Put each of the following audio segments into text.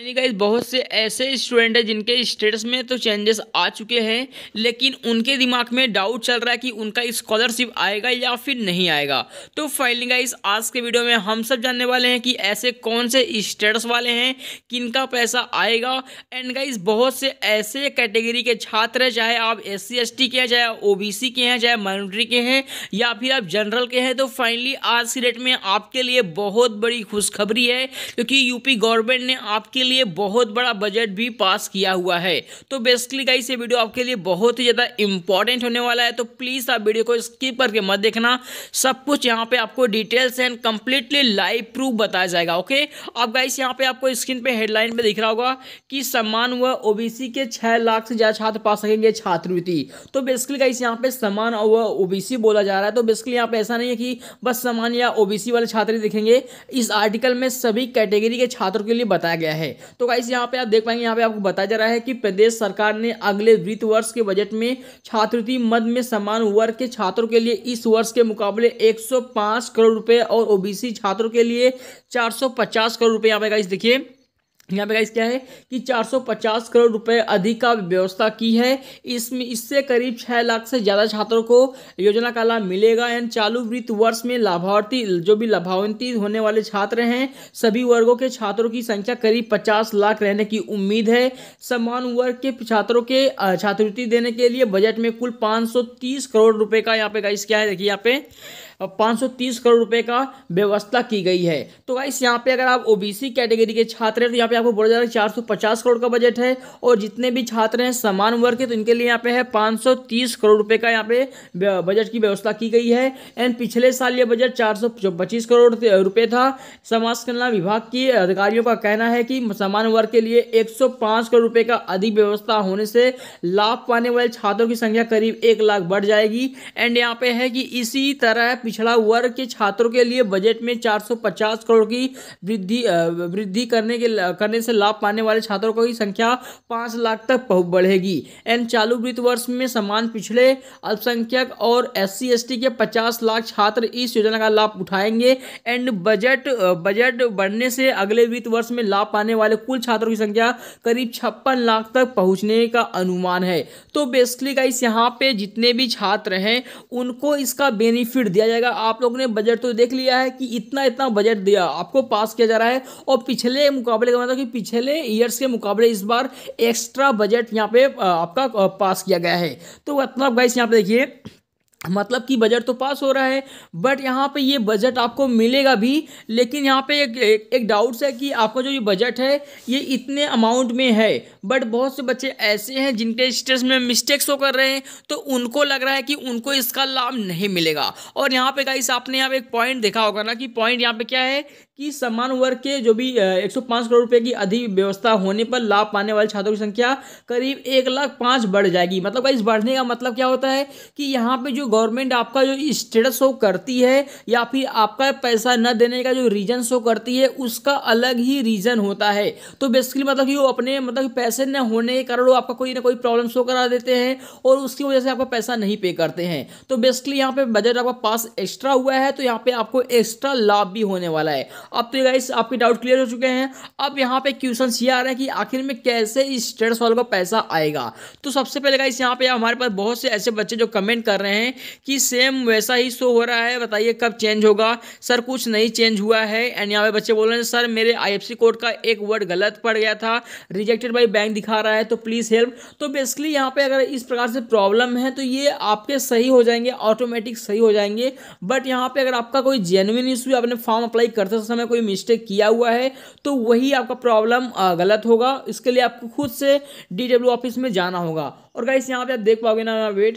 यानी गाइज बहुत से ऐसे स्टूडेंट हैं जिनके स्टेटस में तो चेंजेस आ चुके हैं लेकिन उनके दिमाग में डाउट चल रहा है कि उनका स्कॉलरशिप आएगा या फिर नहीं आएगा तो फाइनली गाइज आज के वीडियो में हम सब जानने वाले हैं कि ऐसे कौन से स्टेटस वाले हैं किनका पैसा आएगा एंड गाइज बहुत से ऐसे कैटेगरी के छात्र हैं चाहे आप एस सी के हैं चाहे ओ के हैं चाहे माइनोरिटी के हैं या फिर आप जनरल के हैं तो फाइनली आज की डेट में आपके लिए बहुत बड़ी खुशखबरी है क्योंकि यूपी गवर्नमेंट ने आपके लिए बहुत बड़ा बजट भी पास किया हुआ है तो बेसिकली गाइस ये वीडियो आपके लिए बहुत ही ज़्यादा इंपॉर्टेंट होने वाला है तो प्लीज़ आप वीडियो को स्किप करके मत देखना सब कुछ यहाँ पे आपको details and completely live proof बताया जाएगा ओके अब गाइस यहाँ पे आपको स्क्रीन पे हेडलाइन पे दिख रहा होगा कि सम्मान हुआ ओबीसी के छह लाख से ज़्यादा छात्र पा सकेंगे छात्रवृत्ति तो बेसिकली गाइस यहाँ पे सम्मान हुआ ओबीसी बोला जा रहा है तो बेसिकली यहाँ पे ऐसा नहीं है कि बस सम्मान या ओबीसी वाले छात्र दिखेंगे इस आर्टिकल में सभी कैटेगरी के छात्रों के लिए बताया गया है तो गाइस यहाँ पे आप देख पाएंगे यहाँ पे आपको बताया जा रहा है कि प्रदेश सरकार ने अगले वित्त वर्ष के बजट में छात्रवृत्ति मद में समान वर्ग के छात्रों के लिए इस वर्ष के मुकाबले 105 करोड़ रुपए और ओबीसी छात्रों के लिए 450 करोड़ रुपए यहाँ पे गाइस देखिए यहाँ पे गाइस क्या है कि 450 करोड़ रुपए अधिक का व्यवस्था की है इसमें इससे करीब 6 लाख से ज़्यादा छात्रों को योजना का लाभ मिलेगा एंड चालू वित्त वर्ष में लाभार्थी जो भी लाभान्वित होने वाले छात्र हैं सभी वर्गों के छात्रों की संख्या करीब 50 लाख रहने की उम्मीद है समान वर्ग के छात्रों के छात्रवृत्ति देने के लिए बजट में कुल पाँच करोड़ रुपये का यहाँ पे गाइस क्या है देखिए यहाँ पे 530 करोड़ रुपए का व्यवस्था की गई है तो गाइस यहाँ पे अगर आप ओबीसी कैटेगरी के छात्र हैं तो यहाँ पे आपको बोला जा रहा है चार करोड़ का बजट है और जितने भी छात्र हैं समान वर्ग के तो इनके लिए यहाँ पे है पाँच करोड़ रुपये का यहाँ पे बजट की व्यवस्था की गई है एंड पिछले साल ये बजट चार करोड़ रुपये था समाज कल्याण विभाग की अधिकारियों का कहना है कि समान वर्ग के लिए एक करोड़ रुपये का अधिक व्यवस्था होने से लाभ पाने वाले छात्रों की संख्या करीब एक लाख बढ़ जाएगी एंड यहाँ पे है कि इसी तरह पिछड़ा वर्ग के छात्रों के लिए बजट में 450 करोड़ की वृद्धि वृद्धि करने के करने करने से लाभ पाने वाले छात्रों की संख्या पाँच लाख तक बढ़ेगी एन चालू वित्त वर्ष में समान पिछले अल्पसंख्यक और एस सी के पचास लाख छात्र इस योजना का लाभ उठाएंगे एंड बजट बजट बढ़ने से अगले वित्त वर्ष में लाभ पाने वाले कुल छात्रों की संख्या करीब छप्पन लाख तक पहुंचने का अनुमान है तो बेसिकली का इस यहाँ पे जितने भी छात्र हैं उनको इसका बेनिफिट दिया जाएगा आप लोगों ने बजट तो देख लिया है कि इतना इतना बजट दिया आपको पास किया जा रहा है और पिछले मुकाबले का मतलब कि पिछले ईयर्स के मुकाबले इस बार एक्स्ट्रा बजट यहाँ पे आपका पास किया गया है तो मतलब गाइस यहाँ पे देखिए मतलब कि बजट तो पास हो रहा है बट यहाँ पे ये बजट आपको मिलेगा भी लेकिन यहाँ पे एक एक, एक डाउट है कि आपका जो ये बजट है ये इतने अमाउंट में है बट बहुत से बच्चे ऐसे हैं जिनके स्टेट्स में मिस्टेक्स हो कर रहे हैं तो उनको लग रहा है कि उनको इसका लाभ नहीं मिलेगा और यहाँ पे गाइस आपने यहाँ पे एक पॉइंट देखा होगा ना कि पॉइंट यहाँ पे क्या है कि समान वर्ग के जो भी 105 करोड़ रुपए की अधिक व्यवस्था होने पर लाभ पाने वाले छात्रों की संख्या करीब एक लाख पाँच बढ़ जाएगी मतलब इस बढ़ने का मतलब क्या होता है कि यहाँ पे जो गवर्नमेंट आपका जो स्टेटस शो करती है या फिर आपका पैसा न देने का जो रीज़न शो करती है उसका अलग ही रीज़न होता है तो बेसिकली मतलब कि वो अपने मतलब पैसे न होने के कारण वो आपका कोई ना कोई प्रॉब्लम शो करा देते हैं और उसकी वजह से आपका पैसा नहीं पे करते हैं तो बेसिकली यहाँ पे बजट आपका पास एक्स्ट्रा हुआ है तो यहाँ पे आपको एक्स्ट्रा लाभ भी होने वाला है अब तो गाइस आपके डाउट क्लियर हो चुके हैं अब यहाँ पे क्वेश्चन ये आ रहे हैं कि आखिर में कैसे इस स्टेटस वाले को पैसा आएगा तो सबसे पहले गाइस यहाँ पे हमारे पास बहुत से ऐसे बच्चे जो कमेंट कर रहे हैं कि सेम वैसा ही शो हो रहा है बताइए कब चेंज होगा सर कुछ नहीं चेंज हुआ है एंड यहाँ पे बच्चे बोल रहे हैं सर मेरे आई कोड का एक वर्ड गलत पड़ गया था रिजेक्टेड बाई बैंक दिखा रहा है तो प्लीज़ हेल्प तो बेसिकली यहाँ पे अगर इस प्रकार से प्रॉब्लम है तो ये आपके सही हो जाएंगे ऑटोमेटिक सही हो जाएंगे बट यहाँ पे अगर आपका कोई जेनुइन इशू आपने फॉर्म अप्लाई करते समय में कोई मिस्टेक किया हुआ है तो वही आपका प्रॉब्लम गलत होगा इसके लिए आपको खुद से डी ऑफिस में जाना होगा और गाइस यहाँ पे आप देख पाओगे ना वेट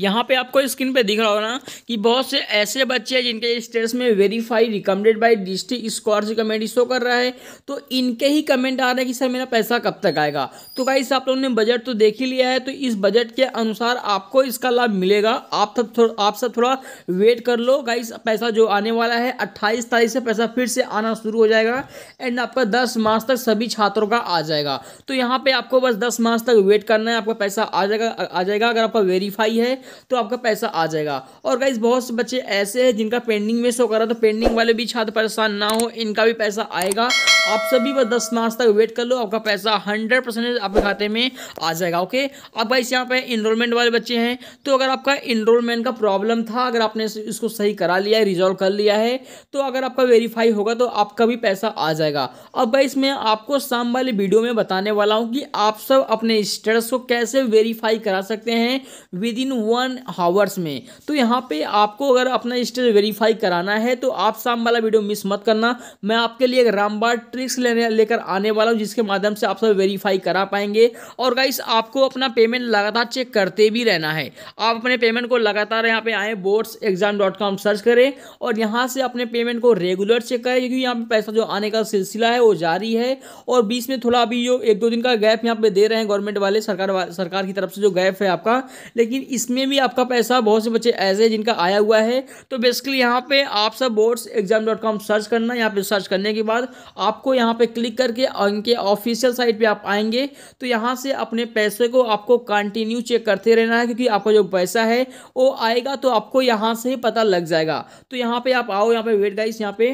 यहाँ पे आपको स्क्रीन पे दिख रहा होगा ना कि बहुत से ऐसे बच्चे हैं जिनके स्टेटस में verify recommended by district scholarship comment show कर रहा है तो इनके ही कमेंट आ रहे हैं कि सर मेरा पैसा कब तक आएगा तो गाइस आप लोगों ने बजट तो देख ही लिया है तो इस बजट के अनुसार आपको इसका लाभ मिलेगा आप सब थोड़ा आप सब थोड़ा वेट कर लो गाइस पैसा जो आने वाला है अट्ठाईस तारीख से पैसा फिर से आना शुरू हो जाएगा एंड आपका दस मार्च तक सभी छात्रों का आ जाएगा तो यहाँ पे आपको बस दस मार्च तक वेट करना है आपका पैसा आ जाएगा आ जाएगा अगर आपका वेरीफाई है तो आपका पैसा आ जाएगा और गाइज बहुत से बच्चे ऐसे हैं जिनका पेंडिंग में शो करा तो पेंडिंग वाले भी छात्र परेशान ना हो इनका भी पैसा आएगा आप सभी बस दस मार्च तक वेट कर लो आपका पैसा हंड्रेड परसेंट आपके खाते में आ जाएगा ओके अब भाई यहाँ पे इनरोलमेंट वाले बच्चे हैं तो अगर आपका इनरोलमेंट का प्रॉब्लम था अगर आपने इसको सही करा लिया है रिजॉल्व कर लिया है तो अगर आपका वेरीफाई होगा तो आपका भी पैसा आ जाएगा अब भाई मैं आपको शाम वाली वीडियो में बताने वाला हूँ कि आप सब अपने स्टेटस को कैसे वेरीफाई करा सकते हैं विद इन वन हावर्स में तो यहाँ पर आपको अगर अपना स्टेटस वेरीफाई कराना है तो आप शाम वाला वीडियो मिस मत करना मैं आपके लिए एक रामबाड़ ट्रिक्स लेने लेकर आने वाला हूँ जिसके माध्यम से आप सब वेरीफाई करा पाएंगे और गाइस आपको अपना पेमेंट लगातार चेक करते भी रहना है आप अपने पेमेंट को लगातार यहाँ पे आए boards exam dot com search करें और यहाँ से अपने पेमेंट को रेगुलर चेक करें क्योंकि यहाँ पे पैसा जो आने का सिलसिला है वो जारी है और बीच में थोड़ा अभी जो एक दो दिन का गैप यहाँ पे दे रहे हैं गवर्नमेंट वाले सरकार सरकार की तरफ से जो गैप है आपका लेकिन इसमें भी आपका पैसा बहुत से बच्चे ऐसे जिनका आया हुआ है तो बेसिकली यहाँ पे आप सब boards exam dot com search करना यहाँ पे सर्च करने के बाद आप आपको यहाँ पे क्लिक करके इनके ऑफिशियल साइट पे आप आएंगे तो यहाँ से अपने पैसे को आपको कंटिन्यू चेक करते रहना है क्योंकि आपका जो पैसा है वो आएगा तो आपको यहाँ से ही पता लग जाएगा तो यहाँ पे आप आओ यहाँ पे वेट गाइस यहाँ पे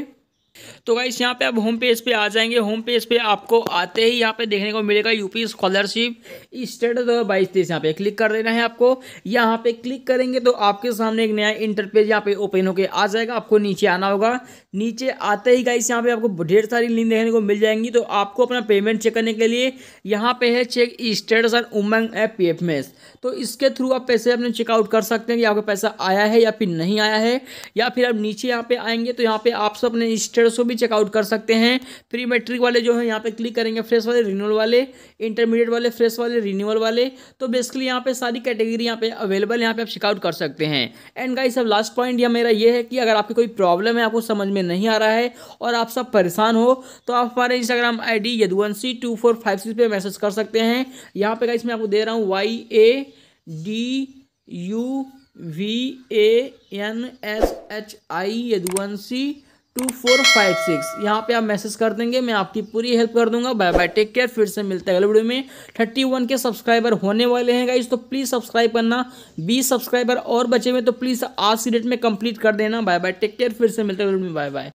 तो गाइस यहाँ पे आप होम पेज पे आ जाएंगे होम पेज पे आपको आते ही यहाँ पे देखने को मिलेगा यूपी स्कॉलरशिप स्टेट दो हज़ार बाईस तेईस यहाँ पे क्लिक कर देना है आपको यहाँ पे क्लिक करेंगे तो आपके सामने एक नया इंटरपेज यहाँ पे ओपन होके आ जाएगा आपको नीचे आना होगा नीचे आते ही गाइस यहाँ पे आपको ढेर सारी लिंक देखने को मिल जाएंगी तो आपको अपना पेमेंट चेक करने के लिए यहाँ पे है चेक स्टेटस और उमंग ऐप पी एफ तो इसके थ्रू आप पैसे अपने चेकआउट कर सकते हैं कि आपका पैसा आया है या फिर नहीं आया है या फिर आप नीचे यहाँ पे आएंगे तो यहाँ पे आप सब अपने स्टेट उसको भी चेकआउट कर सकते हैं प्री मेट्रिक वाले जो है यहाँ पे क्लिक करेंगे फ्रेश वाले रिन्यूअल वाले इंटरमीडिएट वाले फ्रेश वाले रिन्यूअल वाले तो बेसिकली यहाँ पे सारी कैटेगरी यहाँ पे अवेलेबल यहाँ पे आप चेकआउट कर सकते हैं एंड गाइस अब लास्ट पॉइंट या मेरा ये है कि अगर आपकी कोई प्रॉब्लम है आपको समझ में नहीं आ रहा है और आप सब परेशान हो तो आप हमारे Instagram I D Yaduvanshi two four five six पर मैसेज कर सकते हैं यहाँ पे गाइस मैं आपको दे रहा हूँ Y A D U V A N S H I Yaduvanshi two four five six यहाँ पे आप मैसेज कर देंगे मैं आपकी पूरी हेल्प कर दूंगा बाय बाय टेक केयर फिर से मिलते हैं अगले वीडियो में थर्टी वन के सब्सक्राइबर होने वाले हैं गाइज तो प्लीज़ सब्सक्राइब करना बीस सब्सक्राइबर और बचे हुए तो प्लीज़ आज की डेट में कंप्लीट कर देना बाय बाय टेक केयर फिर से मिलते हैं बाय बाय